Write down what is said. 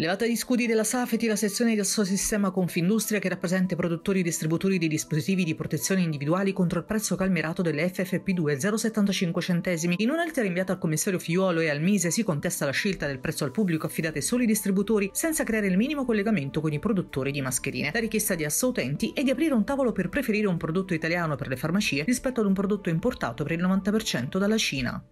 Levata di scudi della Safeti la sezione del suo sistema Confindustria che rappresenta produttori e distributori di dispositivi di protezione individuali contro il prezzo calmerato delle FFP2 0,75 centesimi. In un'altra inviata al commissario Fiuolo e al Mise si contesta la scelta del prezzo al pubblico affidate solo ai distributori senza creare il minimo collegamento con i produttori di mascherine. La richiesta di utenti è di aprire un tavolo per preferire un prodotto italiano per le farmacie rispetto ad un prodotto importato per il 90% dalla Cina.